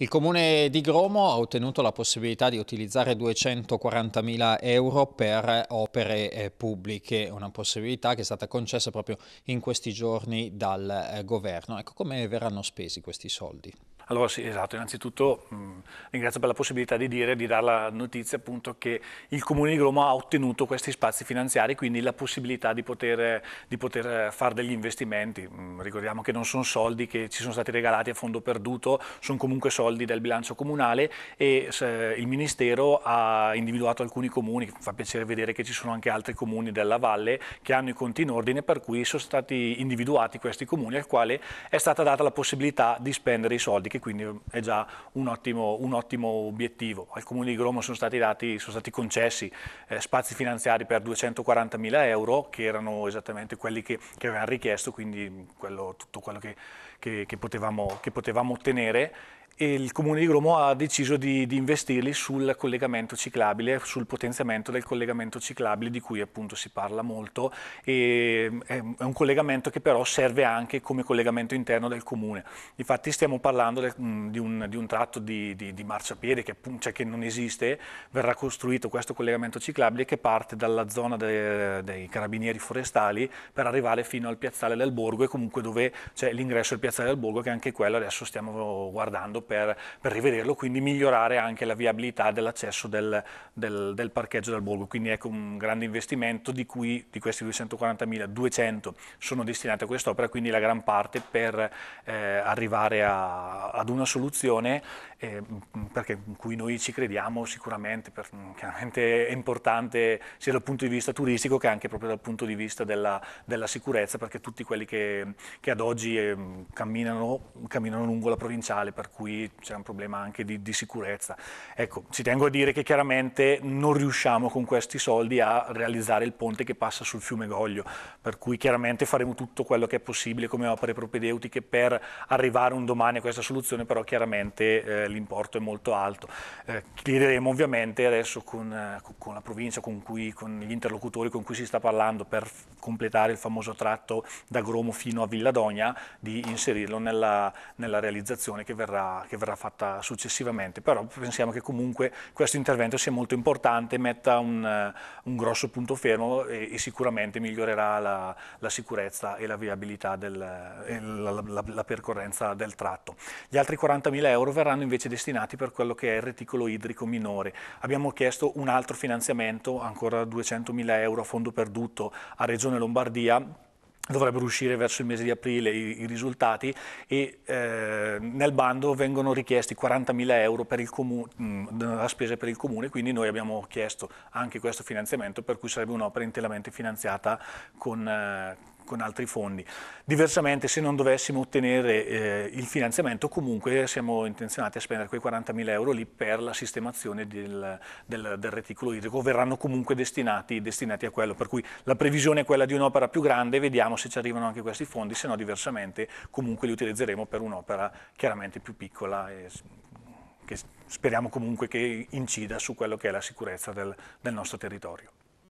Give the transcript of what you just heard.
Il comune di Gromo ha ottenuto la possibilità di utilizzare 240.000 euro per opere eh, pubbliche, una possibilità che è stata concessa proprio in questi giorni dal eh, governo. Ecco come verranno spesi questi soldi. Allora sì, esatto, innanzitutto mh, ringrazio per la possibilità di dire, di dare la notizia appunto che il Comune di Roma ha ottenuto questi spazi finanziari, quindi la possibilità di poter, di poter eh, fare degli investimenti. Mh, ricordiamo che non sono soldi che ci sono stati regalati a fondo perduto, sono comunque soldi del bilancio comunale e se, eh, il Ministero ha individuato alcuni comuni, fa piacere vedere che ci sono anche altri comuni della Valle che hanno i conti in ordine, per cui sono stati individuati questi comuni al quale è stata data la possibilità di spendere i soldi dati, quindi è già un ottimo, un ottimo obiettivo. Al Comune di Gromo sono stati, dati, sono stati concessi eh, spazi finanziari per 240.000 euro, che erano esattamente quelli che, che avevano richiesto, quindi quello, tutto quello che, che, che, potevamo, che potevamo ottenere e il Comune di Gromo ha deciso di, di investirli sul collegamento ciclabile, sul potenziamento del collegamento ciclabile di cui appunto si parla molto e eh, è un collegamento che però serve anche come collegamento interno del Comune. Infatti stiamo parlando mm, di un, di un tratto di, di marciapiede che, cioè che, non esiste, verrà costruito questo collegamento ciclabile che parte dalla zona de, dei carabinieri forestali per arrivare fino al piazzale del Borgo e comunque dove c'è l'ingresso al piazzale del Borgo che anche quello adesso stiamo guardando per, per rivederlo, quindi migliorare anche la viabilità dell'accesso del, del, del, parcheggio del borgo. Quindi ecco un grande investimento di cui di questi 240.000 200 sono destinati a quest'opera, quindi la gran parte per eh, arrivare a, ad una soluzione eh, perché, in cui noi ci crediamo sicuramente, per, chiaramente è importante sia dal punto di vista turistico che anche proprio dal punto di vista della, della sicurezza, perché tutti quelli che, che ad oggi eh, camminano, camminano lungo la provinciale, per cui c'è un problema anche di, di, sicurezza. Ecco, ci tengo a dire che chiaramente non riusciamo con questi soldi a realizzare il ponte che passa sul fiume Goglio, per cui chiaramente faremo tutto quello che è possibile come opere propedeutiche per arrivare un domani a questa soluzione, però chiaramente eh, l'importo è molto alto. Eh, chiederemo ovviamente adesso con, eh, con la provincia, con, cui, con gli interlocutori con cui si sta parlando per completare il famoso tratto da Gromo fino a Villadogna di inserirlo nella, nella realizzazione che verrà che verrà fatta successivamente, però pensiamo che comunque questo intervento sia molto importante, metta un, un grosso punto fermo e, e sicuramente migliorerà la, la, sicurezza e la viabilità del, e la, la, la percorrenza del tratto. Gli altri 40.000 euro verranno invece destinati per quello che è il reticolo idrico minore. Abbiamo chiesto un altro finanziamento, ancora 200.000 euro a fondo perduto a Regione Lombardia dovrebbero uscire verso il mese di aprile i, i risultati e eh, nel bando vengono richiesti 40.000 euro per il comune, a spese per il comune, quindi noi abbiamo chiesto anche questo finanziamento per cui sarebbe un'opera interamente finanziata con... Eh, con altri fondi. Diversamente se non dovessimo ottenere eh, il finanziamento comunque siamo intenzionati a spendere quei 40.000 euro lì per la sistemazione del, del, del reticolo idrico, verranno comunque destinati, destinati, a quello, per cui la previsione è quella di un'opera più grande, vediamo se ci arrivano anche questi fondi, se no diversamente comunque li utilizzeremo per un'opera chiaramente più piccola e che speriamo comunque che incida su quello che è la sicurezza del, del nostro territorio.